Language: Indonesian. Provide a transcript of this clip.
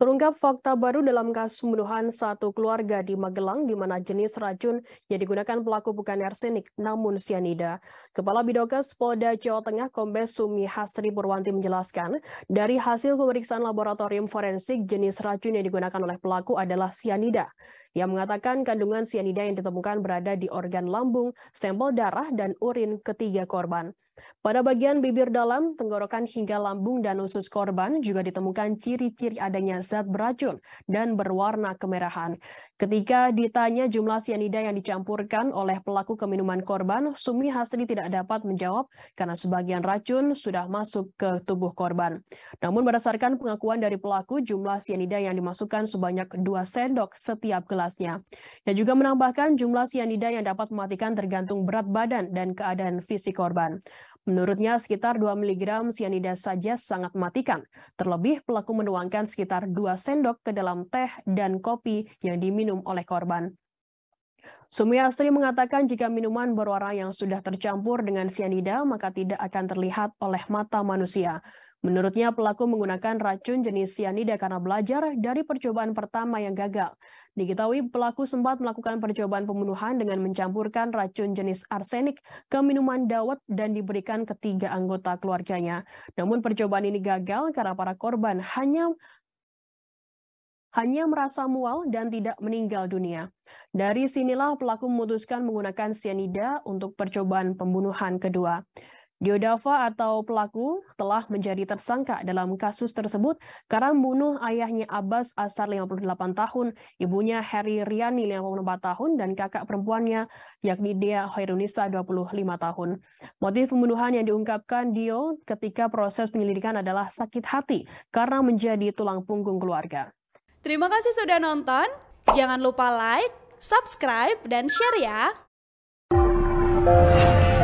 Terungkap fakta baru dalam kasus pembunuhan satu keluarga di Magelang di mana jenis racun yang digunakan pelaku bukan arsenik namun sianida. Kepala Bidokes Polda Jawa Tengah Kombes Sumi Hastri Purwanti menjelaskan, dari hasil pemeriksaan laboratorium forensik jenis racun yang digunakan oleh pelaku adalah sianida yang mengatakan kandungan sianida yang ditemukan berada di organ lambung, sampel darah, dan urin ketiga korban. Pada bagian bibir dalam, tenggorokan hingga lambung dan usus korban juga ditemukan ciri-ciri adanya zat beracun dan berwarna kemerahan. Ketika ditanya jumlah sianida yang dicampurkan oleh pelaku ke minuman korban, Sumi Hasri tidak dapat menjawab karena sebagian racun sudah masuk ke tubuh korban. Namun berdasarkan pengakuan dari pelaku, jumlah sianida yang dimasukkan sebanyak dua sendok setiap gelas jelasnya. juga menambahkan jumlah sianida yang dapat mematikan tergantung berat badan dan keadaan fisik korban. Menurutnya, sekitar 2 mg sianida saja sangat mematikan. Terlebih, pelaku menuangkan sekitar 2 sendok ke dalam teh dan kopi yang diminum oleh korban. Sumiastri mengatakan jika minuman berwarna yang sudah tercampur dengan sianida maka tidak akan terlihat oleh mata manusia. Menurutnya, pelaku menggunakan racun jenis cyanida karena belajar dari percobaan pertama yang gagal. Diketahui pelaku sempat melakukan percobaan pembunuhan dengan mencampurkan racun jenis arsenik ke minuman dawet dan diberikan ketiga anggota keluarganya. Namun percobaan ini gagal karena para korban hanya hanya merasa mual dan tidak meninggal dunia. Dari sinilah pelaku memutuskan menggunakan cyanida untuk percobaan pembunuhan kedua. Diodava atau pelaku telah menjadi tersangka dalam kasus tersebut karena membunuh ayahnya Abbas Asar 58 tahun, ibunya Heri Riani 54 tahun, dan kakak perempuannya yakni Dea Hoirunisa 25 tahun. Motif pembunuhan yang diungkapkan Dio ketika proses penyelidikan adalah sakit hati karena menjadi tulang punggung keluarga. Terima kasih sudah nonton. Jangan lupa like, subscribe, dan share ya.